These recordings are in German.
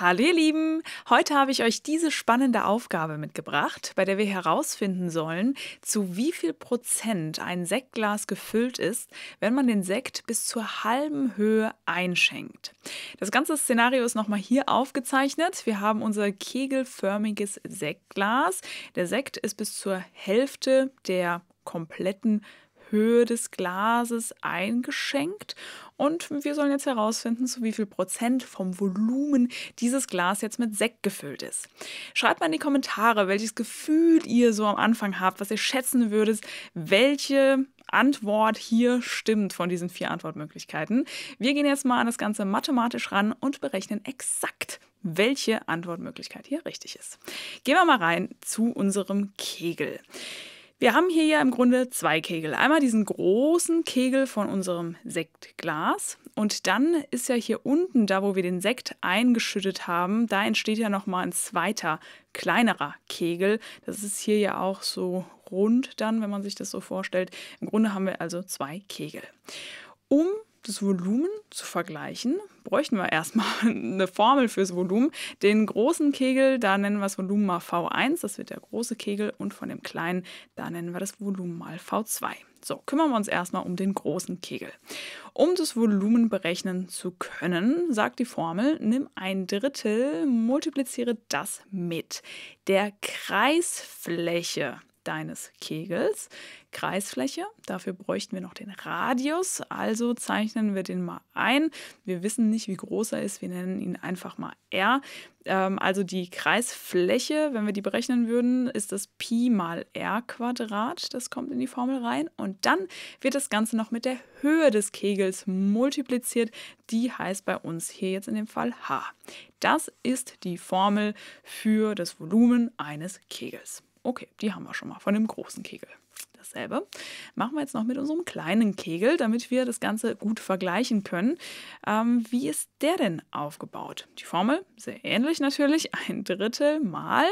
Hallo ihr Lieben, heute habe ich euch diese spannende Aufgabe mitgebracht, bei der wir herausfinden sollen, zu wie viel Prozent ein Sektglas gefüllt ist, wenn man den Sekt bis zur halben Höhe einschenkt. Das ganze Szenario ist nochmal hier aufgezeichnet. Wir haben unser kegelförmiges Sektglas. Der Sekt ist bis zur Hälfte der kompletten Höhe des Glases eingeschenkt und wir sollen jetzt herausfinden, zu wie viel Prozent vom Volumen dieses Glas jetzt mit Sekt gefüllt ist. Schreibt mal in die Kommentare, welches Gefühl ihr so am Anfang habt, was ihr schätzen würdet, welche Antwort hier stimmt von diesen vier Antwortmöglichkeiten. Wir gehen jetzt mal an das Ganze mathematisch ran und berechnen exakt, welche Antwortmöglichkeit hier richtig ist. Gehen wir mal rein zu unserem Kegel. Wir haben hier ja im Grunde zwei Kegel. Einmal diesen großen Kegel von unserem Sektglas und dann ist ja hier unten, da wo wir den Sekt eingeschüttet haben, da entsteht ja nochmal ein zweiter, kleinerer Kegel. Das ist hier ja auch so rund dann, wenn man sich das so vorstellt. Im Grunde haben wir also zwei Kegel. Um das Volumen zu vergleichen, bräuchten wir erstmal eine Formel fürs Volumen. Den großen Kegel, da nennen wir das Volumen mal V1, das wird der große Kegel, und von dem kleinen, da nennen wir das Volumen mal V2. So, kümmern wir uns erstmal um den großen Kegel. Um das Volumen berechnen zu können, sagt die Formel, nimm ein Drittel, multipliziere das mit der Kreisfläche deines Kegels. Kreisfläche, dafür bräuchten wir noch den Radius, also zeichnen wir den mal ein. Wir wissen nicht, wie groß er ist, wir nennen ihn einfach mal r. Ähm, also die Kreisfläche, wenn wir die berechnen würden, ist das Pi mal r Quadrat, das kommt in die Formel rein. Und dann wird das Ganze noch mit der Höhe des Kegels multipliziert, die heißt bei uns hier jetzt in dem Fall h. Das ist die Formel für das Volumen eines Kegels. Okay, die haben wir schon mal von dem großen Kegel. Dasselbe machen wir jetzt noch mit unserem kleinen Kegel, damit wir das Ganze gut vergleichen können. Ähm, wie ist der denn aufgebaut? Die Formel, sehr ähnlich natürlich, ein Drittel mal.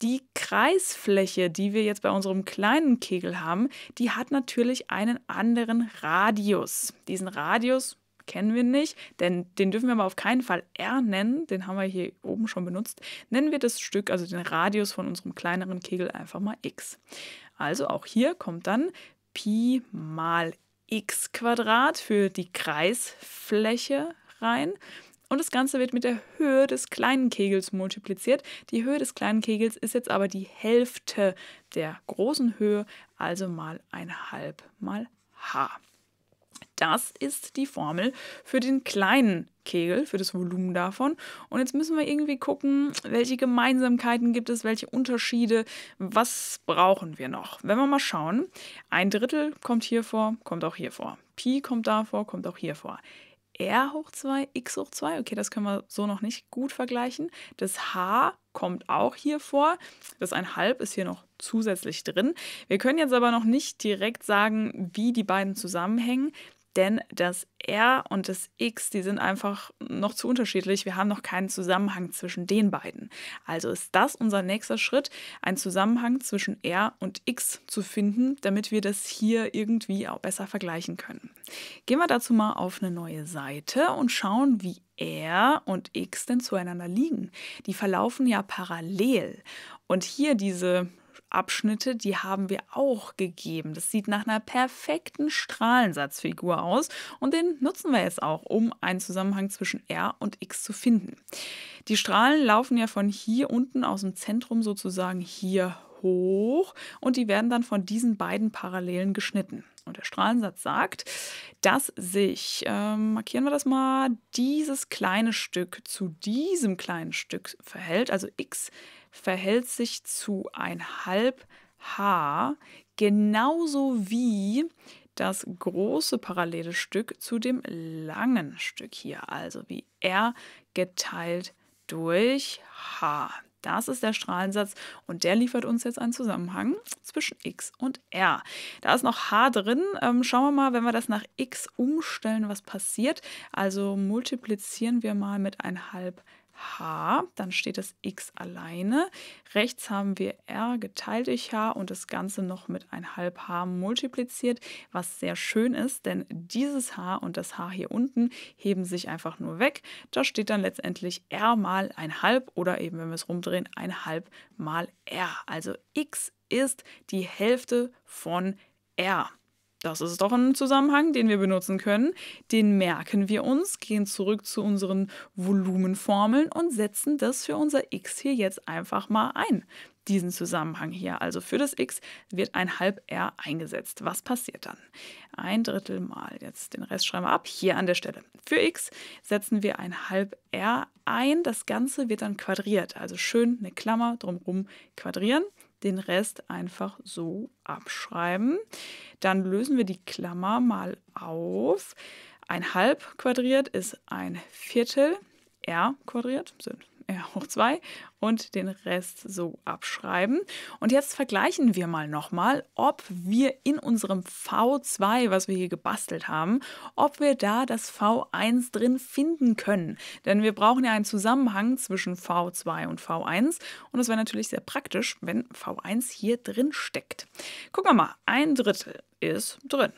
Die Kreisfläche, die wir jetzt bei unserem kleinen Kegel haben, die hat natürlich einen anderen Radius. Diesen Radius kennen wir nicht, denn den dürfen wir aber auf keinen Fall R nennen, den haben wir hier oben schon benutzt, nennen wir das Stück, also den Radius von unserem kleineren Kegel einfach mal x. Also auch hier kommt dann Pi mal x Quadrat für die Kreisfläche rein. Und das Ganze wird mit der Höhe des kleinen Kegels multipliziert. Die Höhe des kleinen Kegels ist jetzt aber die Hälfte der großen Höhe, also mal ein halb mal h. Das ist die Formel für den kleinen Kegel, für das Volumen davon. Und jetzt müssen wir irgendwie gucken, welche Gemeinsamkeiten gibt es, welche Unterschiede, was brauchen wir noch. Wenn wir mal schauen, ein Drittel kommt hier vor, kommt auch hier vor. Pi kommt da vor, kommt auch hier vor. R hoch 2, X hoch 2, okay, das können wir so noch nicht gut vergleichen. Das H kommt auch hier vor. Das halb ist hier noch zusätzlich drin. Wir können jetzt aber noch nicht direkt sagen, wie die beiden zusammenhängen. Denn das R und das X, die sind einfach noch zu unterschiedlich. Wir haben noch keinen Zusammenhang zwischen den beiden. Also ist das unser nächster Schritt, einen Zusammenhang zwischen R und X zu finden, damit wir das hier irgendwie auch besser vergleichen können. Gehen wir dazu mal auf eine neue Seite und schauen, wie R und X denn zueinander liegen. Die verlaufen ja parallel. Und hier diese Abschnitte, die haben wir auch gegeben. Das sieht nach einer perfekten Strahlensatzfigur aus und den nutzen wir jetzt auch, um einen Zusammenhang zwischen R und X zu finden. Die Strahlen laufen ja von hier unten aus dem Zentrum sozusagen hier hoch und die werden dann von diesen beiden Parallelen geschnitten. Und der Strahlensatz sagt, dass sich, äh, markieren wir das mal, dieses kleine Stück zu diesem kleinen Stück verhält, also x verhält sich zu ein halb H genauso wie das große parallele Stück zu dem langen Stück hier, also wie R geteilt durch H. Das ist der Strahlensatz und der liefert uns jetzt einen Zusammenhang zwischen x und r. Da ist noch h drin. Ähm, schauen wir mal, wenn wir das nach x umstellen, was passiert. Also multiplizieren wir mal mit 1 halb h, dann steht das x alleine. Rechts haben wir r geteilt durch h und das Ganze noch mit ein halb h multipliziert, was sehr schön ist, denn dieses h und das h hier unten heben sich einfach nur weg. Da steht dann letztendlich r mal ein halb oder eben, wenn wir es rumdrehen, ein halb mal r. Also x ist die Hälfte von r das ist doch ein Zusammenhang, den wir benutzen können. Den merken wir uns, gehen zurück zu unseren Volumenformeln und setzen das für unser x hier jetzt einfach mal ein. Diesen Zusammenhang hier. Also für das x wird ein halb r eingesetzt. Was passiert dann? Ein Drittel mal, jetzt den Rest schreiben wir ab, hier an der Stelle. Für x setzen wir ein halb r ein. Das Ganze wird dann quadriert. Also schön eine Klammer drumherum quadrieren den Rest einfach so abschreiben. Dann lösen wir die Klammer mal auf. Ein halb quadriert ist ein Viertel. R quadriert sind hoch 2 und den Rest so abschreiben. Und jetzt vergleichen wir mal nochmal, ob wir in unserem V2, was wir hier gebastelt haben, ob wir da das V1 drin finden können. Denn wir brauchen ja einen Zusammenhang zwischen V2 und V1 und es wäre natürlich sehr praktisch, wenn V1 hier drin steckt. Gucken wir mal, ein Drittel ist drin,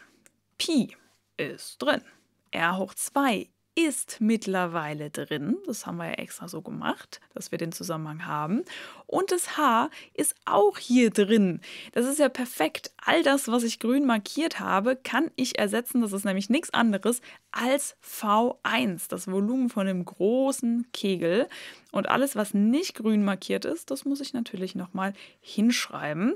Pi ist drin, R hoch 2 ist mittlerweile drin. Das haben wir ja extra so gemacht, dass wir den Zusammenhang haben. Und das H ist auch hier drin. Das ist ja perfekt. All das, was ich grün markiert habe, kann ich ersetzen. Das ist nämlich nichts anderes als V1, das Volumen von dem großen Kegel. Und alles, was nicht grün markiert ist, das muss ich natürlich nochmal hinschreiben.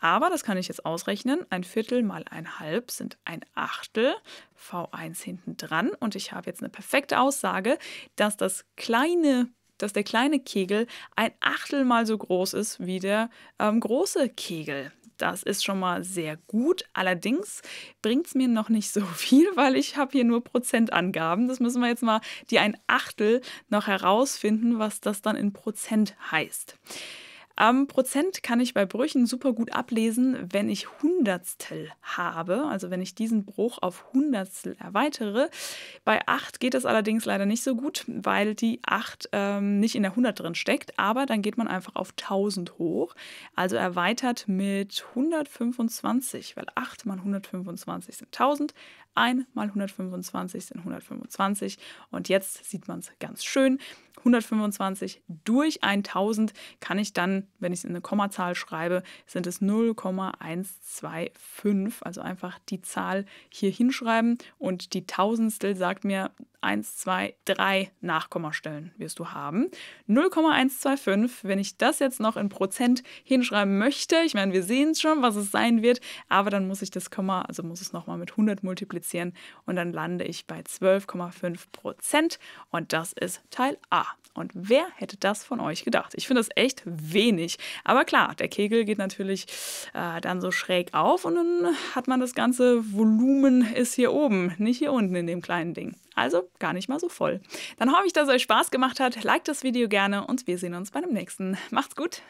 Aber das kann ich jetzt ausrechnen. Ein Viertel mal ein Halb sind ein Achtel, V1 hinten dran. Und ich habe jetzt eine perfekte Aussage, dass das kleine dass der kleine Kegel ein Achtel mal so groß ist wie der ähm, große Kegel. Das ist schon mal sehr gut. Allerdings bringt es mir noch nicht so viel, weil ich habe hier nur Prozentangaben. Das müssen wir jetzt mal die ein Achtel noch herausfinden, was das dann in Prozent heißt. Am Prozent kann ich bei Brüchen super gut ablesen, wenn ich Hundertstel habe, also wenn ich diesen Bruch auf Hundertstel erweitere. Bei 8 geht das allerdings leider nicht so gut, weil die 8 ähm, nicht in der 100 drin steckt, aber dann geht man einfach auf 1000 hoch, also erweitert mit 125, weil 8 mal 125 sind 1000, 1 mal 125 sind 125 und jetzt sieht man es ganz schön. 125 durch 1000 kann ich dann wenn ich es in eine Kommazahl schreibe, sind es 0,125. Also einfach die Zahl hier hinschreiben und die Tausendstel sagt mir 1, 2, 3 Nachkommastellen wirst du haben. 0,125, wenn ich das jetzt noch in Prozent hinschreiben möchte, ich meine, wir sehen es schon, was es sein wird, aber dann muss ich das Komma, also muss es nochmal mit 100 multiplizieren und dann lande ich bei 12,5 Prozent und das ist Teil A. Und wer hätte das von euch gedacht? Ich finde das echt wenig wenig. Aber klar, der Kegel geht natürlich äh, dann so schräg auf und dann hat man das ganze Volumen ist hier oben, nicht hier unten in dem kleinen Ding. Also gar nicht mal so voll. Dann hoffe ich, dass es euch Spaß gemacht hat. Liked das Video gerne und wir sehen uns bei dem nächsten. Macht's gut!